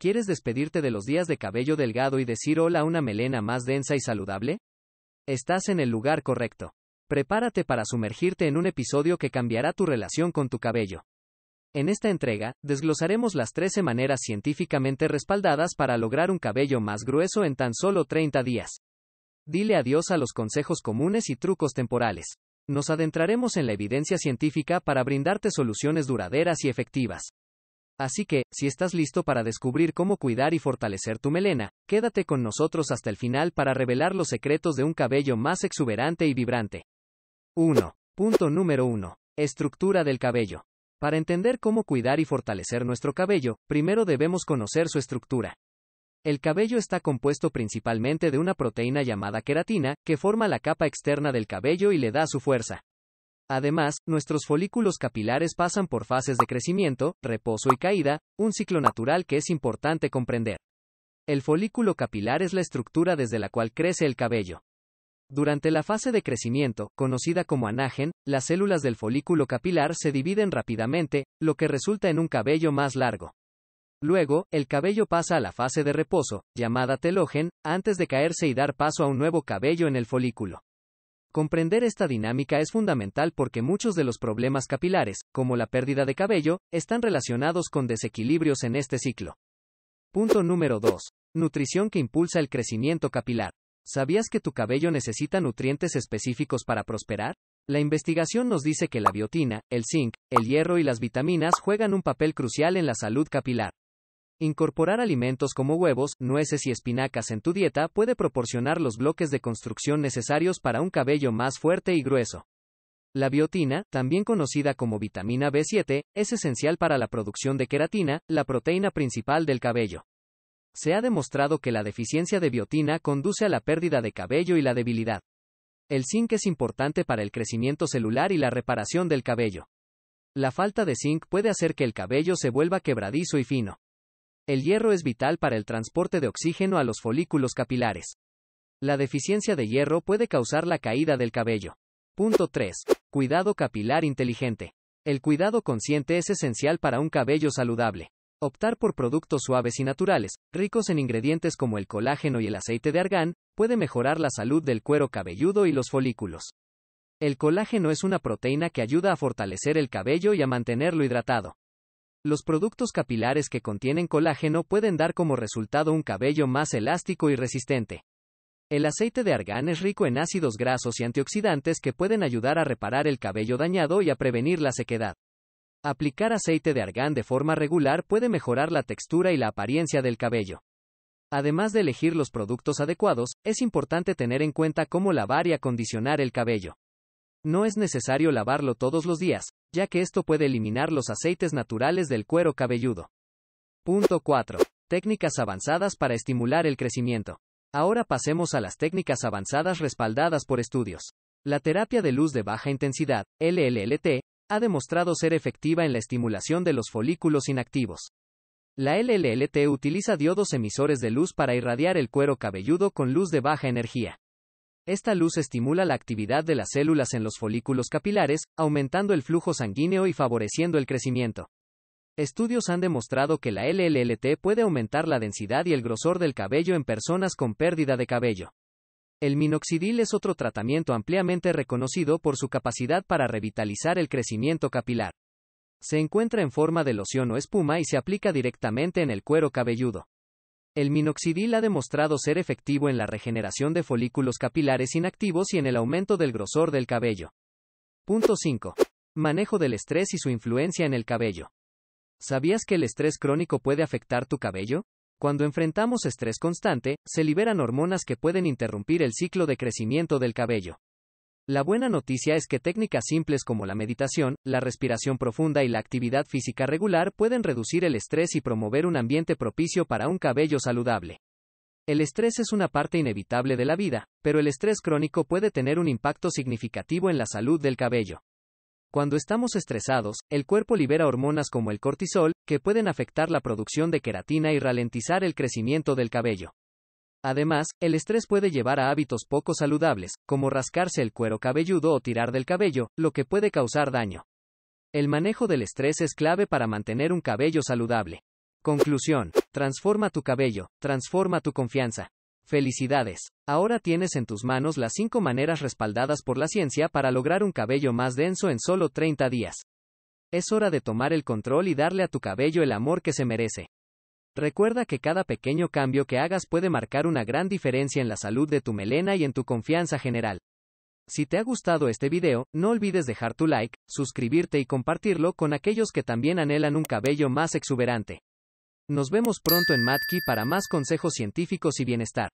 ¿Quieres despedirte de los días de cabello delgado y decir hola a una melena más densa y saludable? Estás en el lugar correcto. Prepárate para sumergirte en un episodio que cambiará tu relación con tu cabello. En esta entrega, desglosaremos las 13 maneras científicamente respaldadas para lograr un cabello más grueso en tan solo 30 días. Dile adiós a los consejos comunes y trucos temporales. Nos adentraremos en la evidencia científica para brindarte soluciones duraderas y efectivas. Así que, si estás listo para descubrir cómo cuidar y fortalecer tu melena, quédate con nosotros hasta el final para revelar los secretos de un cabello más exuberante y vibrante. 1. Punto número 1. Estructura del cabello. Para entender cómo cuidar y fortalecer nuestro cabello, primero debemos conocer su estructura. El cabello está compuesto principalmente de una proteína llamada queratina, que forma la capa externa del cabello y le da su fuerza. Además, nuestros folículos capilares pasan por fases de crecimiento, reposo y caída, un ciclo natural que es importante comprender. El folículo capilar es la estructura desde la cual crece el cabello. Durante la fase de crecimiento, conocida como anagen, las células del folículo capilar se dividen rápidamente, lo que resulta en un cabello más largo. Luego, el cabello pasa a la fase de reposo, llamada telógen, antes de caerse y dar paso a un nuevo cabello en el folículo. Comprender esta dinámica es fundamental porque muchos de los problemas capilares, como la pérdida de cabello, están relacionados con desequilibrios en este ciclo. Punto número 2. Nutrición que impulsa el crecimiento capilar. ¿Sabías que tu cabello necesita nutrientes específicos para prosperar? La investigación nos dice que la biotina, el zinc, el hierro y las vitaminas juegan un papel crucial en la salud capilar. Incorporar alimentos como huevos, nueces y espinacas en tu dieta puede proporcionar los bloques de construcción necesarios para un cabello más fuerte y grueso. La biotina, también conocida como vitamina B7, es esencial para la producción de queratina, la proteína principal del cabello. Se ha demostrado que la deficiencia de biotina conduce a la pérdida de cabello y la debilidad. El zinc es importante para el crecimiento celular y la reparación del cabello. La falta de zinc puede hacer que el cabello se vuelva quebradizo y fino. El hierro es vital para el transporte de oxígeno a los folículos capilares. La deficiencia de hierro puede causar la caída del cabello. Punto 3. Cuidado capilar inteligente. El cuidado consciente es esencial para un cabello saludable. Optar por productos suaves y naturales, ricos en ingredientes como el colágeno y el aceite de argán, puede mejorar la salud del cuero cabelludo y los folículos. El colágeno es una proteína que ayuda a fortalecer el cabello y a mantenerlo hidratado. Los productos capilares que contienen colágeno pueden dar como resultado un cabello más elástico y resistente. El aceite de argán es rico en ácidos grasos y antioxidantes que pueden ayudar a reparar el cabello dañado y a prevenir la sequedad. Aplicar aceite de argán de forma regular puede mejorar la textura y la apariencia del cabello. Además de elegir los productos adecuados, es importante tener en cuenta cómo lavar y acondicionar el cabello. No es necesario lavarlo todos los días, ya que esto puede eliminar los aceites naturales del cuero cabelludo. Punto 4. Técnicas avanzadas para estimular el crecimiento. Ahora pasemos a las técnicas avanzadas respaldadas por estudios. La terapia de luz de baja intensidad, LLLT, ha demostrado ser efectiva en la estimulación de los folículos inactivos. La LLLT utiliza diodos emisores de luz para irradiar el cuero cabelludo con luz de baja energía. Esta luz estimula la actividad de las células en los folículos capilares, aumentando el flujo sanguíneo y favoreciendo el crecimiento. Estudios han demostrado que la LLLT puede aumentar la densidad y el grosor del cabello en personas con pérdida de cabello. El minoxidil es otro tratamiento ampliamente reconocido por su capacidad para revitalizar el crecimiento capilar. Se encuentra en forma de loción o espuma y se aplica directamente en el cuero cabelludo. El minoxidil ha demostrado ser efectivo en la regeneración de folículos capilares inactivos y en el aumento del grosor del cabello. Punto 5. Manejo del estrés y su influencia en el cabello. ¿Sabías que el estrés crónico puede afectar tu cabello? Cuando enfrentamos estrés constante, se liberan hormonas que pueden interrumpir el ciclo de crecimiento del cabello. La buena noticia es que técnicas simples como la meditación, la respiración profunda y la actividad física regular pueden reducir el estrés y promover un ambiente propicio para un cabello saludable. El estrés es una parte inevitable de la vida, pero el estrés crónico puede tener un impacto significativo en la salud del cabello. Cuando estamos estresados, el cuerpo libera hormonas como el cortisol, que pueden afectar la producción de queratina y ralentizar el crecimiento del cabello. Además, el estrés puede llevar a hábitos poco saludables, como rascarse el cuero cabelludo o tirar del cabello, lo que puede causar daño. El manejo del estrés es clave para mantener un cabello saludable. Conclusión. Transforma tu cabello, transforma tu confianza. Felicidades. Ahora tienes en tus manos las 5 maneras respaldadas por la ciencia para lograr un cabello más denso en solo 30 días. Es hora de tomar el control y darle a tu cabello el amor que se merece. Recuerda que cada pequeño cambio que hagas puede marcar una gran diferencia en la salud de tu melena y en tu confianza general. Si te ha gustado este video, no olvides dejar tu like, suscribirte y compartirlo con aquellos que también anhelan un cabello más exuberante. Nos vemos pronto en Matki para más consejos científicos y bienestar.